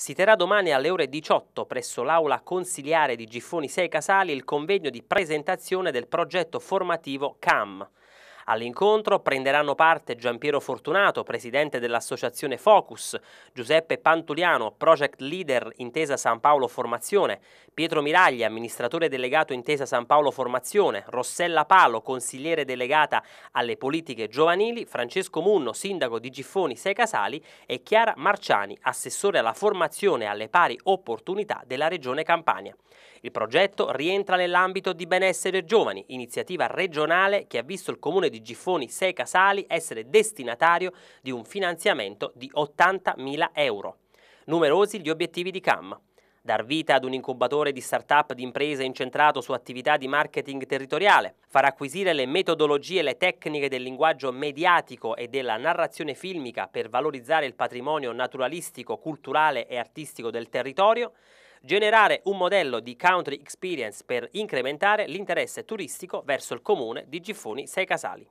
Si terrà domani alle ore 18 presso l'aula consiliare di Giffoni 6 Casali il convegno di presentazione del progetto formativo CAM, All'incontro prenderanno parte Giampiero Fortunato, presidente dell'associazione Focus, Giuseppe Pantuliano, project leader Intesa San Paolo Formazione, Pietro Miraglia, amministratore delegato Intesa San Paolo Formazione, Rossella Palo, consigliere delegata alle politiche giovanili, Francesco Munno, sindaco di Giffoni Sei Casali e Chiara Marciani, assessore alla formazione e alle pari opportunità della Regione Campania. Il progetto rientra nell'ambito di Benessere Giovani, iniziativa regionale che ha visto il Comune di di Giffoni Sei Casali essere destinatario di un finanziamento di 80.000 euro. Numerosi gli obiettivi di CAM. Dar vita ad un incubatore di start-up di imprese incentrato su attività di marketing territoriale, far acquisire le metodologie e le tecniche del linguaggio mediatico e della narrazione filmica per valorizzare il patrimonio naturalistico, culturale e artistico del territorio, generare un modello di country experience per incrementare l'interesse turistico verso il comune di Giffoni Sei Casali.